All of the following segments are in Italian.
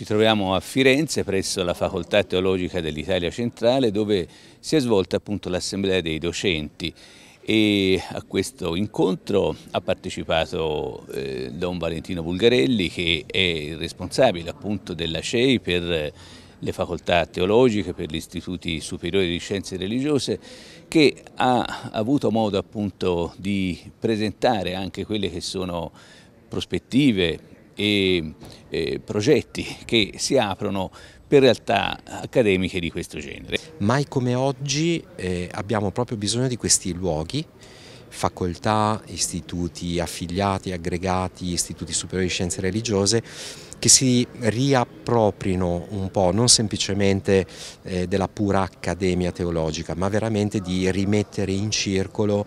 Ci troviamo a Firenze presso la Facoltà Teologica dell'Italia Centrale dove si è svolta appunto l'assemblea dei docenti e a questo incontro ha partecipato eh, Don Valentino Bulgarelli che è il responsabile appunto della CEI per le facoltà teologiche, per gli istituti superiori di scienze religiose, che ha avuto modo appunto di presentare anche quelle che sono prospettive e eh, progetti che si aprono per realtà accademiche di questo genere. Mai come oggi eh, abbiamo proprio bisogno di questi luoghi facoltà, istituti affiliati, aggregati, istituti superiori di scienze religiose che si riappropriano un po', non semplicemente eh, della pura accademia teologica, ma veramente di rimettere in circolo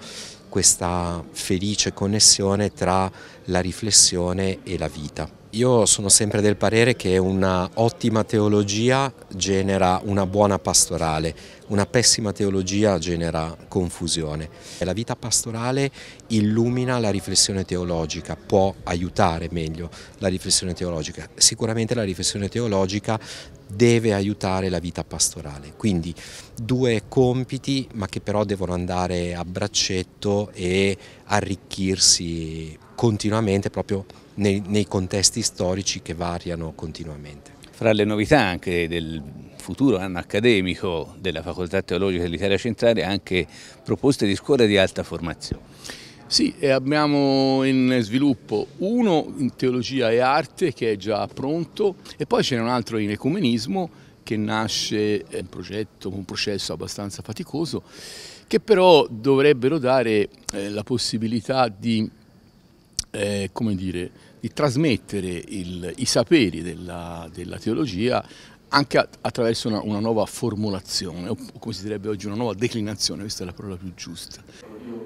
questa felice connessione tra la riflessione e la vita. Io sono sempre del parere che una ottima teologia genera una buona pastorale, una pessima teologia genera confusione. La vita pastorale illumina la riflessione teologica, può aiutare meglio la riflessione teologica. Sicuramente la riflessione teologica deve aiutare la vita pastorale. Quindi due compiti ma che però devono andare a braccetto e arricchirsi continuamente proprio nei, nei contesti storici che variano continuamente. Fra le novità anche del futuro anno accademico della Facoltà Teologica dell'Italia Centrale anche proposte di scuole di alta formazione. Sì, abbiamo in sviluppo uno in teologia e arte che è già pronto e poi ce n'è un altro in ecumenismo che nasce, è un progetto, un processo abbastanza faticoso, che però dovrebbero dare eh, la possibilità di eh, come dire, di trasmettere il, i saperi della, della teologia anche attraverso una, una, nuova formulazione, o come si direbbe oggi una nuova declinazione, questa è la parola più giusta.